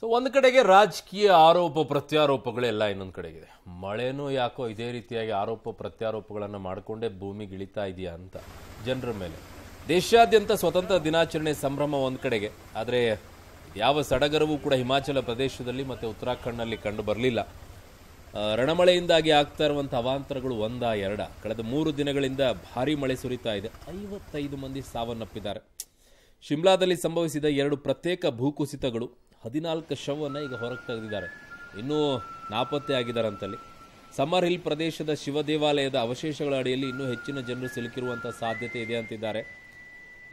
so ಒಂದು ಕಡೆಗೆ ರಾಜಕೀಯ ಆರೋಪ ಪ್ರತ್ಯಾರೋಪಗಳೆಲ್ಲ ಇನ್ನೊಂದು ಕಡೆಗಿದೆ ಮಳೆನೂ ಯಾಕೋ ಇದೇ ರೀತಿಯಾಗಿ ಆರೋಪ ಪ್ರತ್ಯಾರೋಪಗಳನ್ನು ಮಾಡಿಕೊಂಡೇ ಭೂಮಿ ಗಿಳಿತಾ ಇದೆಯಾ ಅಂತ ಜನರ ಮೇಲೆ ದೇಶಾದ್ಯಂತ ಸ್ವತಂತ್ರ ದಿನಾಚರಣೆ ಸಂಭ್ರಮ ಒಂದು ಕಡೆಗೆ ಆದರೆ ಯಾವ ಸಡಗರವೂ ಕೂಡ ಹಿಮಾಚಲ ಪ್ರದೇಶದಲ್ಲಿ ಮತ್ತು ಉತ್ತರಾಖಂಡ್ನಲ್ಲಿ ಕಂಡು ಬರಲಿಲ್ಲ ರಣಮಳೆಯಿಂದಾಗಿ ಆಗ್ತಾ ಇರುವಂಥ ಅವಾಂತರಗಳು ಒಂದ ಎರಡ ಕಳೆದ ಮೂರು ದಿನಗಳಿಂದ ಭಾರಿ ಮಳೆ ಸುರಿತಾ ಇದೆ ಐವತ್ತೈದು ಮಂದಿ ಸಾವನ್ನಪ್ಪಿದ್ದಾರೆ ಶಿಮ್ಲಾದಲ್ಲಿ ಸಂಭವಿಸಿದ ಎರಡು ಪ್ರತ್ಯೇಕ ಭೂಕುಸಿತಗಳು ಹದಿನಾಲ್ಕು ಶವವನ್ನು ಈಗ ಹೊರಗೆ ತೆಗೆದಿದ್ದಾರೆ ಇನ್ನೂ ನಾಪತ್ತೆ ಆಗಿದ್ದಾರಂತಲ್ಲಿ ಸಮರ್ ಹಿಲ್ ಪ್ರದೇಶದ ಶಿವ ದೇವಾಲಯದ ಅವಶೇಷಗಳ ಅಡಿಯಲ್ಲಿ ಇನ್ನೂ ಹೆಚ್ಚಿನ ಜನರು ಸಿಲುಕಿರುವಂಥ ಸಾಧ್ಯತೆ ಇದೆ ಅಂತಿದ್ದಾರೆ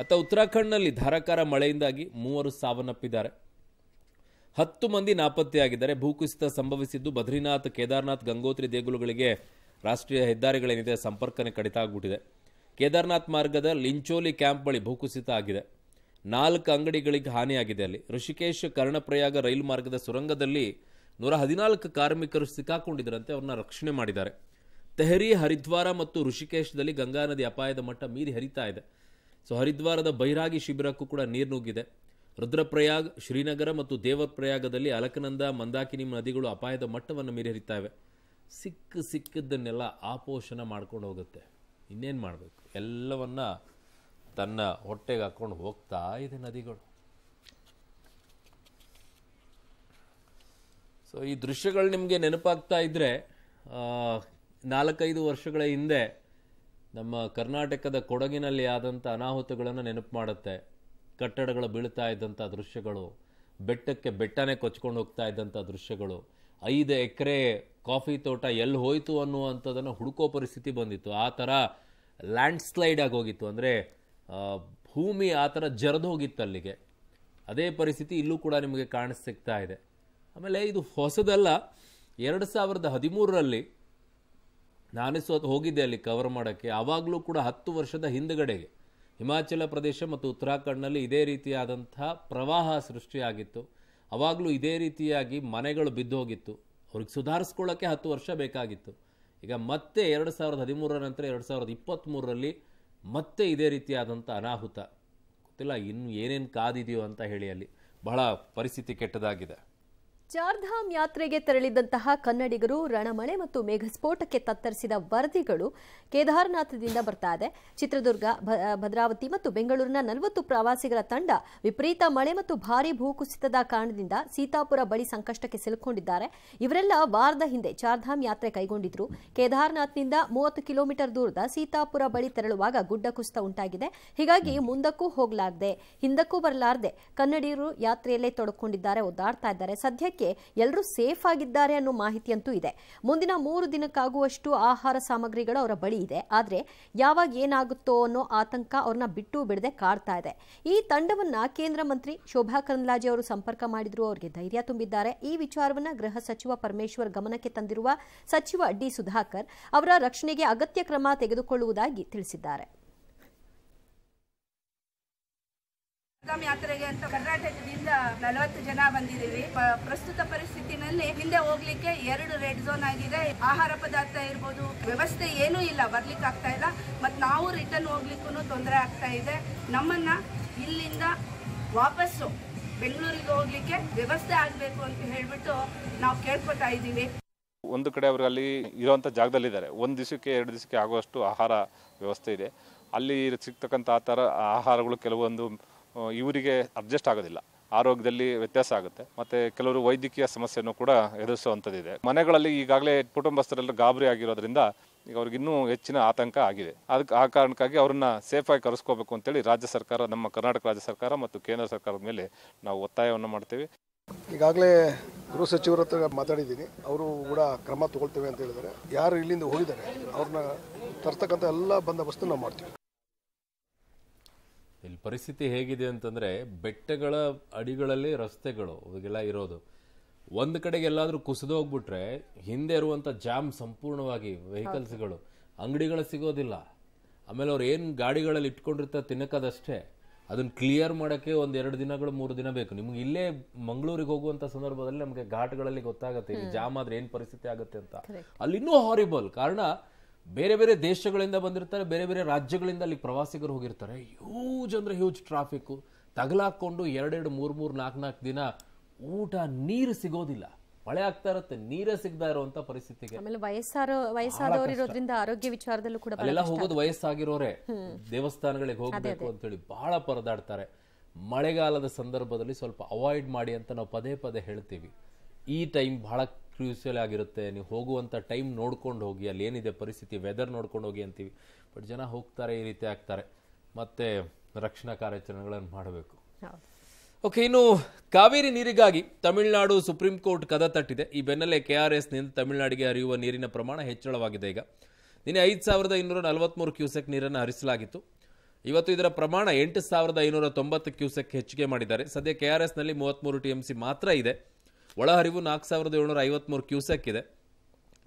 ಅತ್ತ ಉತ್ತರಾಖಂಡ್ನಲ್ಲಿ ಧಾರಾಕಾರ ಮಳೆಯಿಂದಾಗಿ ಮೂವರು ಸಾವನ್ನಪ್ಪಿದ್ದಾರೆ ಹತ್ತು ಮಂದಿ ನಾಪತ್ತೆಯಾಗಿದ್ದಾರೆ ಭೂಕುಸಿತ ಸಂಭವಿಸಿದ್ದು ಬದ್ರಿನಾಥ್ ಕೇದಾರ್ನಾಥ್ ಗಂಗೋತ್ರಿ ದೇಗುಲಗಳಿಗೆ ರಾಷ್ಟ್ರೀಯ ಹೆದ್ದಾರಿಗಳೇನಿದೆ ಸಂಪರ್ಕನೇ ಕಡಿತ ಆಗ್ಬಿಟ್ಟಿದೆ ಕೇದಾರ್ನಾಥ್ ಮಾರ್ಗದ ಲಿಂಚೋಲಿ ಕ್ಯಾಂಪ್ ಬಳಿ ಭೂಕುಸಿತ ಆಗಿದೆ ನಾಲ್ಕು ಅಂಗಡಿಗಳಿಗೆ ಹಾನಿಯಾಗಿದೆ ಅಲ್ಲಿ ಋಷಿಕೇಶ್ ಕರ್ಣಪ್ರಯಾಗ ರೈಲು ಮಾರ್ಗದ ಸುರಂಗದಲ್ಲಿ ನೂರ ಹದಿನಾಲ್ಕು ಕಾರ್ಮಿಕರು ಸಿಕ್ಕಾಕೊಂಡಿದ್ದರಂತೆ ಅವ್ರನ್ನ ರಕ್ಷಣೆ ಮಾಡಿದ್ದಾರೆ ತೆಹರಿ ಹರಿದ್ವಾರ ಮತ್ತು ಋಷಿಕೇಶದಲ್ಲಿ ಗಂಗಾ ನದಿ ಅಪಾಯದ ಮಟ್ಟ ಮೀರಿ ಹರಿತಾ ಇದೆ ಸೊ ಹರಿದ್ವಾರದ ಬೈರಾಗಿ ಶಿಬಿರಕ್ಕೂ ಕೂಡ ನೀರು ನುಗ್ಗಿದೆ ರುದ್ರಪ್ರಯಾಗ್ ಶ್ರೀನಗರ ಮತ್ತು ದೇವಪ್ರಯಾಗದಲ್ಲಿ ಅಲಕನಂದ ಮಂದಾಕಿನಿ ನದಿಗಳು ಅಪಾಯದ ಮಟ್ಟವನ್ನು ಮೀರಿ ಹರಿತಾ ಇವೆ ಸಿಕ್ಕ ಸಿಕ್ಕದ್ದನ್ನೆಲ್ಲ ಆಪೋಷಣ ಮಾಡ್ಕೊಂಡು ಹೋಗುತ್ತೆ ಇನ್ನೇನು ಮಾಡಬೇಕು ಎಲ್ಲವನ್ನು ತನ್ನ ಹೊಟ್ಟೆಗೆ ಹಾಕ್ಕೊಂಡು ಹೋಗ್ತಾ ಇದೆ ನದಿಗಳು ಸೊ ಈ ದೃಶ್ಯಗಳು ನಿಮಗೆ ನೆನಪಾಗ್ತಾ ಇದ್ದರೆ ನಾಲ್ಕೈದು ವರ್ಷಗಳ ಹಿಂದೆ ನಮ್ಮ ಕರ್ನಾಟಕದ ಕೊಡಗಿನಲ್ಲಿ ಆದಂಥ ಅನಾಹುತಗಳನ್ನು ನೆನಪು ಮಾಡುತ್ತೆ ಕಟ್ಟಡಗಳು ಬೀಳ್ತಾ ಇದ್ದಂಥ ದೃಶ್ಯಗಳು ಬೆಟ್ಟಕ್ಕೆ ಬೆಟ್ಟನೇ ಕೊಚ್ಕೊಂಡು ಹೋಗ್ತಾ ಇದ್ದಂಥ ದೃಶ್ಯಗಳು ಐದು ಎಕರೆ ಕಾಫಿ ತೋಟ ಎಲ್ಲಿ ಹೋಯಿತು ಅನ್ನುವಂಥದ್ದನ್ನು ಹುಡುಕೋ ಪರಿಸ್ಥಿತಿ ಬಂದಿತ್ತು ಆ ಥರ ಲ್ಯಾಂಡ್ ಸ್ಲೈಡ್ ಆಗೋಗಿತ್ತು ಅಂದರೆ ಭೂಮಿ ಆ ಥರ ಜರಿದು ಹೋಗಿತ್ತು ಅಲ್ಲಿಗೆ ಅದೇ ಪರಿಸ್ಥಿತಿ ಇಲ್ಲೂ ಕೂಡ ನಿಮಗೆ ಕಾಣಿಸ್ತಾ ಇದೆ ಆಮೇಲೆ ಇದು ಹೊಸದಲ್ಲ ಎರಡು ಸಾವಿರದ ಹದಿಮೂರರಲ್ಲಿ ನಾನು ಹೋಗಿದ್ದೆ ಅಲ್ಲಿ ಕವರ್ ಮಾಡೋಕ್ಕೆ ಆವಾಗಲೂ ಕೂಡ ಹತ್ತು ವರ್ಷದ ಹಿಂದಗಡೆಗೆ ಹಿಮಾಚಲ ಪ್ರದೇಶ ಮತ್ತು ಉತ್ತರಾಖಂಡ್ನಲ್ಲಿ ಇದೇ ರೀತಿಯಾದಂಥ ಪ್ರವಾಹ ಸೃಷ್ಟಿಯಾಗಿತ್ತು ಆವಾಗಲೂ ಇದೇ ರೀತಿಯಾಗಿ ಮನೆಗಳು ಬಿದ್ದೋಗಿತ್ತು ಅವ್ರಿಗೆ ಸುಧಾರಿಸ್ಕೊಳ್ಳೋಕ್ಕೆ ಹತ್ತು ವರ್ಷ ಬೇಕಾಗಿತ್ತು ಈಗ ಮತ್ತೆ ಎರಡು ಸಾವಿರದ ಹದಿಮೂರರ ನಂತರ ಎರಡು ಸಾವಿರದ ಇಪ್ಪತ್ತ್ಮೂರರಲ್ಲಿ ಮತ್ತೆ ಇದೇ ರೀತಿಯಾದಂಥ ಅನಾಹುತ ಗೊತ್ತಿಲ್ಲ ಇನ್ನು ಏನೇನು ಕಾದಿದೆಯೋ ಅಂತ ಹೇಳಿ ಅಲ್ಲಿ ಬಹಳ ಪರಿಸ್ಥಿತಿ ಕೆಟ್ಟದಾಗಿದೆ ಚಾರ್ಧಾಮ್ ಯಾತ್ರೆಗೆ ತೆರಳಿದಂತಹ ಕನ್ನಡಿಗರು ರಣಮಳೆ ಮತ್ತು ಮೇಘಸ್ಫೋಟಕ್ಕೆ ತತ್ತರಿಸಿದ ವರದಿಗಳು ಕೇದಾರನಾಥದಿಂದ ಬರ್ತಾ ಇದೆ ಚಿತ್ರದುರ್ಗ ಭದ್ರಾವತಿ ಮತ್ತು ಬೆಂಗಳೂರಿನ ನಲವತ್ತು ಪ್ರವಾಸಿಗರ ತಂಡ ವಿಪರೀತ ಮಳೆ ಮತ್ತು ಭಾರಿ ಭೂಕುಸಿತದ ಕಾರಣದಿಂದ ಸೀತಾಪುರ ಬಳಿ ಸಂಕಷ್ಟಕ್ಕೆ ಸಿಲುಕೊಂಡಿದ್ದಾರೆ ಇವರೆಲ್ಲ ವಾರದ ಹಿಂದೆ ಚಾರ್ಧಾಮ್ ಯಾತ್ರೆ ಕೈಗೊಂಡಿದ್ರು ಕೇದಾರನಾಥ್ನಿಂದ ಮೂವತ್ತು ಕಿಲೋಮೀಟರ್ ದೂರದ ಸೀತಾಪುರ ಬಳಿ ತೆರಳುವಾಗ ಗುಡ್ಡ ಕುಸಿತ ಉಂಟಾಗಿದೆ ಹೀಗಾಗಿ ಮುಂದಕ್ಕೂ ಹೋಗಲಾರದೆ ಹಿಂದಕ್ಕೂ ಬರಲಾರದೆ ಕನ್ನಡಿಗರು ಯಾತ್ರೆಯಲ್ಲೇ ತೊಡಕೊಂಡಿದ್ದಾರೆ ಒದ್ದಾಡ್ತಾ ಇದ್ದಾರೆ ಸದ್ಯಕ್ಕೆ ಬಗ್ಗೆ ಎಲ್ಲರೂ ಸೇಫ್ ಆಗಿದ್ದಾರೆ ಅನ್ನೋ ಮಾಹಿತಿಯಂತೂ ಇದೆ ಮುಂದಿನ ಮೂರು ದಿನಕ್ಕಾಗುವಷ್ಟು ಆಹಾರ ಸಾಮಗ್ರಿಗಳು ಅವರ ಬಳಿ ಇದೆ ಆದರೆ ಯಾವಾಗ ಏನಾಗುತ್ತೋ ಅನ್ನೋ ಆತಂಕ ಅವ್ರನ್ನ ಬಿಟ್ಟು ಬಿಡದೆ ಕಾಡ್ತಾ ಇದೆ ಈ ತಂಡವನ್ನ ಕೇಂದ್ರ ಮಂತ್ರಿ ಶೋಭಾ ಕರಂದ್ಲಾಜೆ ಅವರು ಸಂಪರ್ಕ ಮಾಡಿದ್ರು ಅವರಿಗೆ ಧೈರ್ಯ ತುಂಬಿದ್ದಾರೆ ಈ ವಿಚಾರವನ್ನ ಗೃಹ ಸಚಿವ ಪರಮೇಶ್ವರ್ ಗಮನಕ್ಕೆ ತಂದಿರುವ ಸಚಿವ ಡಿ ಸುಧಾಕರ್ ಅವರ ರಕ್ಷಣೆಗೆ ಅಗತ್ಯ ಕ್ರಮ ತೆಗೆದುಕೊಳ್ಳುವುದಾಗಿ ತಿಳಿಸಿದ್ದಾರೆ ಯಾತ್ರೆಗೆ ಅಂತ ಕರ್ನಾಟಕದಿಂದ ನಲವತ್ತು ಜನ ಬಂದಿದ್ದೀವಿ ಪ್ರಸ್ತುತ ಪರಿಸ್ಥಿತಿನಲ್ಲಿ ಹಿಂದೆ ಹೋಗ್ಲಿಕ್ಕೆ ಎರಡು ರೆಡ್ ಝೋನ್ ಆಗಿದೆ ಆಹಾರ ಪದಾರ್ಥ ಇರ್ಬೋದು ವ್ಯವಸ್ಥೆ ಏನೂ ಇಲ್ಲ ಬರ್ಲಿಕ್ಕೆ ಆಗ್ತಾ ಇಲ್ಲ ಮತ್ತು ನಾವು ರಿಟರ್ನ್ ಹೋಗ್ಲಿಕ್ಕೂ ತೊಂದರೆ ಆಗ್ತಾ ಇದೆ ನಮ್ಮನ್ನ ಇಲ್ಲಿಂದ ವಾಪಸ್ಸು ಬೆಂಗಳೂರಿಗೆ ಹೋಗ್ಲಿಕ್ಕೆ ವ್ಯವಸ್ಥೆ ಆಗಬೇಕು ಅಂತ ಹೇಳ್ಬಿಟ್ಟು ನಾವು ಕೇಳ್ಕೊತಾ ಇದ್ದೀವಿ ಒಂದು ಕಡೆ ಅವರು ಅಲ್ಲಿ ಇರುವಂಥ ಜಾಗದಲ್ಲಿದ್ದಾರೆ ಒಂದು ದಿವಸಕ್ಕೆ ಎರಡು ದಿವಸಕ್ಕೆ ಆಗುವಷ್ಟು ಆಹಾರ ವ್ಯವಸ್ಥೆ ಇದೆ ಅಲ್ಲಿ ಸಿಗ್ತಕ್ಕಂಥ ಆ ಥರ ಆಹಾರಗಳು ಕೆಲವೊಂದು ಇವರಿಗೆ ಅಡ್ಜಸ್ಟ್ ಆಗೋದಿಲ್ಲ ಆರೋಗ್ಯದಲ್ಲಿ ವ್ಯತ್ಯಾಸ ಆಗುತ್ತೆ ಮತ್ತು ಕೆಲವರು ವೈದ್ಯಕೀಯ ಸಮಸ್ಯೆಯನ್ನು ಕೂಡ ಎದುರಿಸುವಂಥದ್ದಿದೆ ಮನೆಗಳಲ್ಲಿ ಈಗಾಗಲೇ ಕುಟುಂಬಸ್ಥರೆಲ್ಲ ಗಾಬರಿ ಆಗಿರೋದ್ರಿಂದ ಈಗ ಅವ್ರಿಗಿನ್ನೂ ಹೆಚ್ಚಿನ ಆತಂಕ ಆಗಿದೆ ಅದಕ್ಕೆ ಆ ಕಾರಣಕ್ಕಾಗಿ ಅವ್ರನ್ನ ಸೇಫಾಗಿ ಕರೆಸ್ಕೋಬೇಕು ಅಂತೇಳಿ ರಾಜ್ಯ ಸರ್ಕಾರ ನಮ್ಮ ಕರ್ನಾಟಕ ರಾಜ್ಯ ಸರ್ಕಾರ ಮತ್ತು ಕೇಂದ್ರ ಸರ್ಕಾರದ ಮೇಲೆ ನಾವು ಒತ್ತಾಯವನ್ನು ಮಾಡ್ತೀವಿ ಈಗಾಗಲೇ ಗೃಹ ಸಚಿವರ ಹತ್ರ ಮಾತಾಡಿದ್ದೀನಿ ಅವರು ಕೂಡ ಕ್ರಮ ತಗೊಳ್ತೇವೆ ಅಂತ ಹೇಳಿದರೆ ಯಾರು ಇಲ್ಲಿಂದ ಹೋಗಿದ್ದಾರೆ ಅವ್ರನ್ನ ತರ್ತಕ್ಕಂಥ ಎಲ್ಲ ಬಂದೋಬಸ್ತು ನಾವು ಮಾಡ್ತೀವಿ ಇಲ್ಲಿ ಪರಿಸ್ಥಿತಿ ಹೇಗಿದೆ ಅಂತಂದರೆ ಬೆಟ್ಟಗಳ ಅಡಿಗಳಲ್ಲಿ ರಸ್ತೆಗಳು ಇವಾಗೆಲ್ಲ ಇರೋದು ಒಂದು ಕಡೆಗೆ ಎಲ್ಲಾದರೂ ಕುಸಿದೋಗ್ಬಿಟ್ರೆ ಹಿಂದೆ ಇರುವಂಥ ಜಾಮ್ ಸಂಪೂರ್ಣವಾಗಿ ವೆಹಿಕಲ್ಸ್ಗಳು ಅಂಗಡಿಗಳು ಸಿಗೋದಿಲ್ಲ ಆಮೇಲೆ ಅವ್ರು ಏನು ಗಾಡಿಗಳಲ್ಲಿ ಇಟ್ಕೊಂಡಿರ್ತಾರೆ ತಿನ್ನಕ್ಕದಷ್ಟೇ ಅದನ್ನು ಕ್ಲಿಯರ್ ಮಾಡೋಕ್ಕೆ ಒಂದು ಎರಡು ದಿನಗಳು ಮೂರು ದಿನ ಬೇಕು ನಿಮ್ಗೆ ಇಲ್ಲೇ ಮಂಗಳೂರಿಗೆ ಹೋಗುವಂಥ ಸಂದರ್ಭದಲ್ಲಿ ನಮಗೆ ಘಾಟ್ಗಳಲ್ಲಿ ಗೊತ್ತಾಗುತ್ತೆ ಇಲ್ಲಿ ಜಾಮ್ ಆದರೆ ಏನು ಪರಿಸ್ಥಿತಿ ಆಗುತ್ತೆ ಅಂತ ಅಲ್ಲಿ ಇನ್ನೂ ಹಾರಿಬಲ್ ಕಾರಣ ಬೇರೆ ಬೇರೆ ದೇಶಗಳಿಂದ ಬಂದಿರ್ತಾರೆ ಬೇರೆ ಬೇರೆ ರಾಜ್ಯಗಳಿಂದ ಅಲ್ಲಿ ಪ್ರವಾಸಿಗರು ಹೋಗಿರ್ತಾರೆ ಹ್ಯೂಜ್ ಅಂದರೆ ಹ್ಯೂಜ್ ಟ್ರಾಫಿಕ್ಕು ತಗಲಾಕೊಂಡು ಎರಡೆರಡು ಮೂರು ಮೂರು ನಾಲ್ಕು ನಾಲ್ಕು ದಿನ ಊಟ ನೀರು ಸಿಗೋದಿಲ್ಲ ಮಳೆ ಆಗ್ತಾ ಇರುತ್ತೆ ನೀರೇ ಸಿಗ್ತಾ ಇರುವಂತ ಪರಿಸ್ಥಿತಿಗೆ ಆಮೇಲೆ ವಯಸ್ಸಾರ ಇರೋದ್ರಿಂದ ಆರೋಗ್ಯ ವಿಚಾರದಲ್ಲೂ ಕೂಡ ಅಲ್ಲೆಲ್ಲ ಹೋಗೋದು ವಯಸ್ಸಾಗಿರೋರೆ ದೇವಸ್ಥಾನಗಳಿಗೆ ಹೋಗಬೇಕು ಹೇಳಿ ಬಹಳ ಪರದಾಡ್ತಾರೆ ಮಳೆಗಾಲದ ಸಂದರ್ಭದಲ್ಲಿ ಸ್ವಲ್ಪ ಅವಾಯ್ಡ್ ಮಾಡಿ ಅಂತ ನಾವು ಪದೇ ಪದೇ ಹೇಳ್ತೀವಿ ಈ ಟೈಮ್ ಬಹಳ ಕ್ರೂಸಿಯಲ್ ಆಗಿರುತ್ತೆ ನೀವು ಹೋಗುವಂಥ ಟೈಮ್ ನೋಡ್ಕೊಂಡು ಹೋಗಿ ಅಲ್ಲಿ ಏನಿದೆ ಪರಿಸ್ಥಿತಿ ವೆದರ್ ನೋಡ್ಕೊಂಡು ಹೋಗಿ ಅಂತೀವಿ ಬಟ್ ಜನ ಹೋಗ್ತಾರೆ ಈ ರೀತಿ ಆಗ್ತಾರೆ ಮತ್ತೆ ರಕ್ಷಣಾ ಕಾರ್ಯಾಚರಣೆಗಳನ್ನು ಮಾಡಬೇಕು ಓಕೆ ಇನ್ನು ಕಾವೇರಿ ನೀರಿಗಾಗಿ ತಮಿಳುನಾಡು ಸುಪ್ರೀಂ ಕೋರ್ಟ್ ಕದ ತಟ್ಟಿದೆ ಈ ಬೆನ್ನಲ್ಲೇ ಕೆ ಆರ್ ಎಸ್ನಿಂದ ತಮಿಳುನಾಡಿಗೆ ಹರಿಯುವ ನೀರಿನ ಪ್ರಮಾಣ ಹೆಚ್ಚಳವಾಗಿದೆ ಈಗ ನಿನ್ನೆ ಐದು ಸಾವಿರದ ಇನ್ನೂರ ನಲವತ್ತ್ಮೂರು ಕ್ಯೂಸೆಕ್ ನೀರನ್ನು ಹರಿಸಲಾಗಿತ್ತು ಇವತ್ತು ಇದರ ಪ್ರಮಾಣ ಎಂಟು ಸಾವಿರದ ಐನೂರ ತೊಂಬತ್ತು ಕ್ಯೂಸೆಕ್ ಹೆಚ್ಚಿಗೆ ಮಾಡಿದ್ದಾರೆ ಸದ್ಯ ಕೆ ಆರ್ ಎಸ್ನಲ್ಲಿ ಮೂವತ್ತ್ಮೂರು ಟಿ ಎಂ ಸಿ ಮಾತ್ರ ಇದೆ ಒಳಹರಿವು ನಾಲ್ಕು ಸಾವಿರದ ಏಳ್ನೂರ ಮೂರು ಕ್ಯೂಸೆಕ್ ಇದೆ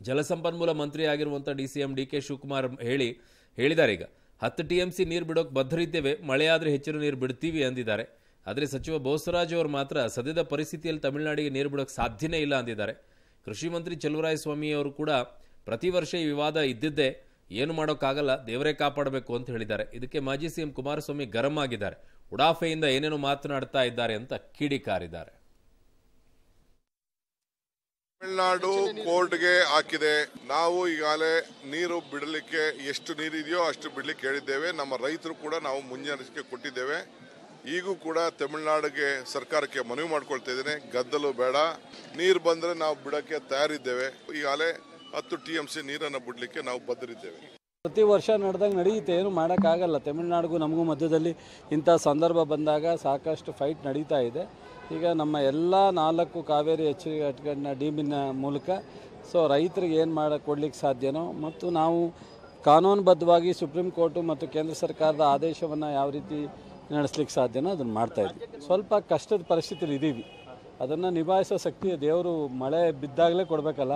ಜಲಸಂಪನ್ಮೂಲ ಮಂತ್ರಿ ಆಗಿರುವಂಥ D C M D K Shivakumar ಹೇಳಿ ಹೇಳಿದ್ದಾರೆ ಈಗ ಹತ್ತು ಟಿ ಎಂ ಸಿ ನೀರು ಬಿಡೋಕೆ ಬದ್ಧರಿದ್ದೇವೆ ಮಳೆಯಾದರೆ ಹೆಚ್ಚಿನ ನೀರು ಬಿಡ್ತೀವಿ ಅಂದಿದ್ದಾರೆ ಆದರೆ ಸಚಿವ ಬೋಸರಾಜ್ ಅವರು ಮಾತ್ರ ಸದ್ಯದ ಪರಿಸ್ಥಿತಿಯಲ್ಲಿ ತಮಿಳುನಾಡಿಗೆ ನೀರು ಬಿಡೋಕೆ ಸಾಧ್ಯನೇ ಇಲ್ಲ ಅಂದಿದ್ದಾರೆ ಕೃಷಿ ಮಂತ್ರಿ ಸ್ವಾಮಿ ಅವರು ಕೂಡ ಪ್ರತಿ ವರ್ಷ ಈ ವಿವಾದ ಇದ್ದಿದ್ದೇ ಏನು ಮಾಡೋಕ್ಕಾಗಲ್ಲ ದೇವರೇ ಕಾಪಾಡಬೇಕು ಅಂತ ಹೇಳಿದ್ದಾರೆ ಇದಕ್ಕೆ ಮಾಜಿ ಸಿ ಎಂ ಕುಮಾರಸ್ವಾಮಿ ಗರಂ ಆಗಿದ್ದಾರೆ ಉಡಾಫೆಯಿಂದ ಏನೇನು ಮಾತನಾಡ್ತಾ ಇದ್ದಾರೆ ಅಂತ ಕಿಡಿಕಾರಿದ್ದಾರೆ ತಮಿಳುನಾಡು ಕೋರ್ಟ್ಗೆ ಹಾಕಿದೆ ನಾವು ಈಗಾಗಲೇ ನೀರು ಬಿಡಲಿಕ್ಕೆ ಎಷ್ಟು ನೀರಿದೆಯೋ ಅಷ್ಟು ಬಿಡಲಿಕ್ಕೆ ಹೇಳಿದ್ದೇವೆ ನಮ್ಮ ರೈತರು ಕೂಡ ನಾವು ಮುಂಜಾನಿಕೆ ಕೊಟ್ಟಿದ್ದೇವೆ ಈಗೂ ಕೂಡ ತಮಿಳುನಾಡಿಗೆ ಸರ್ಕಾರಕ್ಕೆ ಮನವಿ ಮಾಡ್ಕೊಳ್ತಾ ಇದ್ದೇನೆ ಗದ್ದಲು ಬೇಡ ನೀರು ಬಂದರೆ ನಾವು ಬಿಡೋಕ್ಕೆ ತಯಾರಿದ್ದೇವೆ ಈಗಾಗಲೇ ಹತ್ತು ಟಿ ಎಂ ಸಿ ನೀರನ್ನು ಬಿಡಲಿಕ್ಕೆ ನಾವು ಬದ್ಧರಿದ್ದೇವೆ ಪ್ರತಿ ವರ್ಷ ನಡೆದಂಗೆ ನಡೆಯುತ್ತೆ ಏನು ಮಾಡೋಕ್ಕಾಗಲ್ಲ ತಮಿಳುನಾಡಿಗೂ ನಮಗೂ ಮಧ್ಯದಲ್ಲಿ ಇಂಥ ಸಂದರ್ಭ ಬಂದಾಗ ಸಾಕಷ್ಟು ಫೈಟ್ ನಡೀತಾ ಇದೆ ಈಗ ನಮ್ಮ ಎಲ್ಲ ನಾಲ್ಕು ಕಾವೇರಿ ಹೆಚ್ಚುಕಟ್ಟುಗಳನ್ನ ಡೀಮಿನ ಮೂಲಕ ಸೊ ರೈತರಿಗೆ ಏನು ಮಾಡ ಕೊಡ್ಲಿಕ್ಕೆ ಸಾಧ್ಯನೋ ಮತ್ತು ನಾವು ಕಾನೂನುಬದ್ಧವಾಗಿ ಸುಪ್ರೀಂ ಕೋರ್ಟು ಮತ್ತು ಕೇಂದ್ರ ಸರ್ಕಾರದ ಆದೇಶವನ್ನು ಯಾವ ರೀತಿ ನಡೆಸ್ಲಿಕ್ಕೆ ಸಾಧ್ಯನೋ ಅದನ್ನು ಮಾಡ್ತಾ ಇದ್ವಿ ಸ್ವಲ್ಪ ಕಷ್ಟದ ಪರಿಸ್ಥಿತಿಲಿ ಇದ್ದೀವಿ ಅದನ್ನು ನಿಭಾಯಿಸೋ ಶಕ್ತಿ ದೇವರು ಮಳೆ ಬಿದ್ದಾಗಲೇ ಕೊಡಬೇಕಲ್ಲ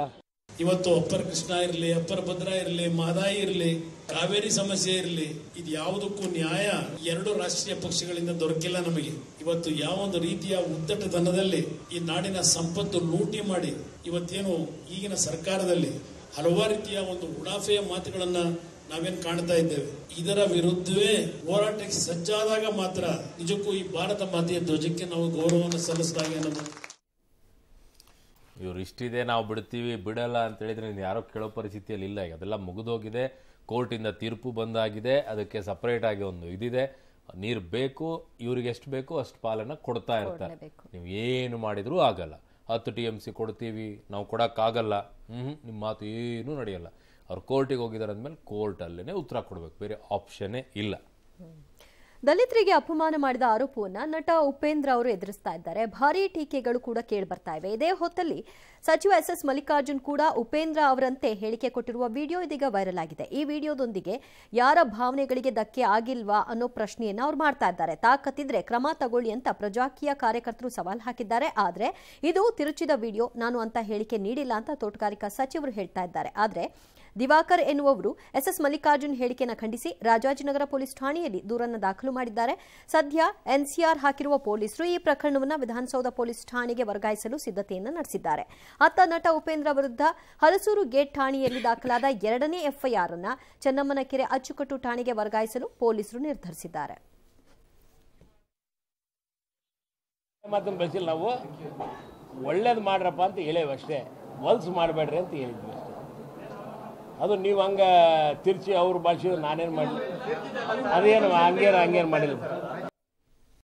ಇವತ್ತು ಅಪ್ಪರ್ ಕೃಷ್ಣ ಇರಲಿ ಅಪ್ಪರ್ ಭದ್ರಾ ಇರಲಿ ಮಾದಾಯಿ ಇರಲಿ ಕಾವೇರಿ ಸಮಸ್ಯೆ ಇರಲಿ ಇದು ಯಾವುದಕ್ಕೂ ನ್ಯಾಯ ಎರಡು ರಾಷ್ಟ್ರೀಯ ಪಕ್ಷಗಳಿಂದ ದೊರಕಿಲ್ಲ ನಮಗೆ ಇವತ್ತು ಯಾವ ಒಂದು ರೀತಿಯ ಉದ್ದಟತನದಲ್ಲಿ ಈ ನಾಡಿನ ಸಂಪತ್ತು ಲೂಟಿ ಮಾಡಿ ಇವತ್ತೇನು ಈಗಿನ ಸರ್ಕಾರದಲ್ಲಿ ಹಲವಾರು ರೀತಿಯ ಒಂದು ಉಡಾಫೆಯ ಮಾತುಗಳನ್ನ ನಾವೇನು ಕಾಣ್ತಾ ಇದ್ದೇವೆ ಇದರ ವಿರುದ್ಧವೇ ಹೋರಾಟಕ್ಕೆ ಸಜ್ಜಾದಾಗ ಮಾತ್ರ ನಿಜಕ್ಕೂ ಈ ಭಾರತ ಮಾತೆಯ ಧ್ವಜಕ್ಕೆ ನಾವು ಗೌರವವನ್ನು ಸಲ್ಲಿಸಿದಾಗ ನಮ್ಮ ಇವ್ರು ಇಷ್ಟಿದೆ ನಾವು ಬಿಡ್ತೀವಿ ಬಿಡಲ್ಲ ಅಂತ ಹೇಳಿದ್ರೆ ನೀನು ಯಾರೋ ಕೇಳೋ ಪರಿಸ್ಥಿತಿಯಲ್ಲಿ ಇಲ್ಲ ಈಗ ಅದೆಲ್ಲ ಮುಗಿದೋಗಿದೆ ಕೋರ್ಟಿಂದ ತೀರ್ಪು ಬಂದಾಗಿದೆ ಅದಕ್ಕೆ ಆಗಿ ಒಂದು ಇದಿದೆ ನೀರು ಬೇಕು ಇವ್ರಿಗೆ ಎಷ್ಟು ಬೇಕು ಅಷ್ಟು ಪಾಲನ್ನು ಕೊಡ್ತಾ ಇರ್ತಾರೆ ನೀವು ಏನು ಮಾಡಿದರೂ ಆಗಲ್ಲ ಹತ್ತು ಟಿ ಎಮ್ ಸಿ ಕೊಡ್ತೀವಿ ನಾವು ಕೊಡೋಕ್ಕಾಗಲ್ಲ ಹ್ಞೂ ನಿಮ್ಮ ಮಾತು ಏನೂ ನಡೆಯಲ್ಲ ಅವ್ರು ಕೋರ್ಟಿಗೆ ಹೋಗಿದ್ದಾರೆ ಅಂದಮೇಲೆ ಕೋರ್ಟಲ್ಲೇ ಉತ್ತರ ಕೊಡಬೇಕು ಬೇರೆ ಆಪ್ಷನ್ನೇ ಇಲ್ಲ ದಲಿತರಿಗೆ ಅಪಮಾನ ಮಾಡಿದ ಆರೋಪವನ್ನು ನಟ ಉಪೇಂದ್ರ ಅವರು ಎದುರಿಸ್ತಾ ಇದ್ದಾರೆ ಭಾರೀ ಟೀಕೆಗಳು ಕೂಡ ಕೇಳಿ ಬರ್ತಾ ಇವೆ ಇದೇ ಹೊತ್ತಲ್ಲಿ ಸಚಿವ ಎಸ್ ಎಸ್ ಮಲ್ಲಿಕಾರ್ಜುನ್ ಕೂಡ ಉಪೇಂದ್ರ ಅವರಂತೆ ಹೇಳಿಕೆ ಕೊಟ್ಟಿರುವ ವಿಡಿಯೋ ಇದೀಗ ವೈರಲ್ ಆಗಿದೆ ಈ ವಿಡಿಯೋದೊಂದಿಗೆ ಯಾರ ಭಾವನೆಗಳಿಗೆ ಧಕ್ಕೆ ಆಗಿಲ್ವಾ ಅನ್ನೋ ಪ್ರಶ್ನೆಯನ್ನ ಅವ್ರು ಮಾಡ್ತಾ ಇದ್ದಾರೆ ತಾಕತ್ತಿದ್ರೆ ಕ್ರಮ ತಗೊಳ್ಳಿ ಅಂತ ಪ್ರಜಾಕೀಯ ಕಾರ್ಯಕರ್ತರು ಸವಾಲ್ ಹಾಕಿದ್ದಾರೆ ಆದ್ರೆ ಇದು ತಿರುಚಿದ ವಿಡಿಯೋ ನಾನು ಅಂತ ಹೇಳಿಕೆ ನೀಡಿಲ್ಲ ಅಂತ ತೋಟಗಾರಿಕಾ ಸಚಿವರು ಹೇಳ್ತಾ ಇದ್ದಾರೆ ಆದ್ರೆ ದಿವಾಕರ್ ಎನ್ನುವರು ಎಸ್ಎಸ್ ಮಲ್ಲಿಕಾರ್ಜುನ್ ಹೇಳಿಕೆಯನ್ನು ಖಂಡಿಸಿ ರಾಜಾಜಿನಗರ ಪೊಲೀಸ್ ಠಾಣೆಯಲ್ಲಿ ದೂರನ್ನು ದಾಖಲು ಮಾಡಿದ್ದಾರೆ ಸದ್ಯ ಎನ್ಸಿಆರ್ ಹಾಕಿರುವ ಪೊಲೀಸರು ಈ ಪ್ರಕರಣವನ್ನು ವಿಧಾನಸೌಧ ಪೊಲೀಸ್ ಠಾಣೆಗೆ ವರ್ಗಾಯಿಸಲು ಸಿದ್ಧತೆಯನ್ನು ನಡೆಸಿದ್ದಾರೆ ಅತ್ತ ನಟ ಉಪೇಂದ್ರ ವಿರುದ್ಧ ಹಲಸೂರು ಗೇಟ್ ಠಾಣೆಯಲ್ಲಿ ದಾಖಲಾದ ಎರಡನೇ ಎಫ್ಐಆರ್ ಅನ್ನು ಚೆನ್ನಮ್ಮನಕೆರೆ ಅಚ್ಚುಕಟ್ಟು ಠಾಣೆಗೆ ವರ್ಗಾಯಿಸಲು ಪೊಲೀಸರು ನಿರ್ಧರಿಸಿದ್ದಾರೆ ಮಾಡ್ರಪ್ಪ ಅಂತ ಹೇಳೇವಷ್ಟೇ ವಲ್ಸ್ ಮಾಡಬೇಡ್ರಿ ಅಂತ ಹೇಳಿದ್ವಿ ಅದು ನೀವು ಹಂಗೆ ತಿರ್ಚಿ ಅವ್ರ ಭಾಷೆ ನಾನೇನು ಮಾಡಲಿ ಅದೇನು ಹಂಗೇನು ಹಂಗೇನು ಮಾಡಿಲ್ಲ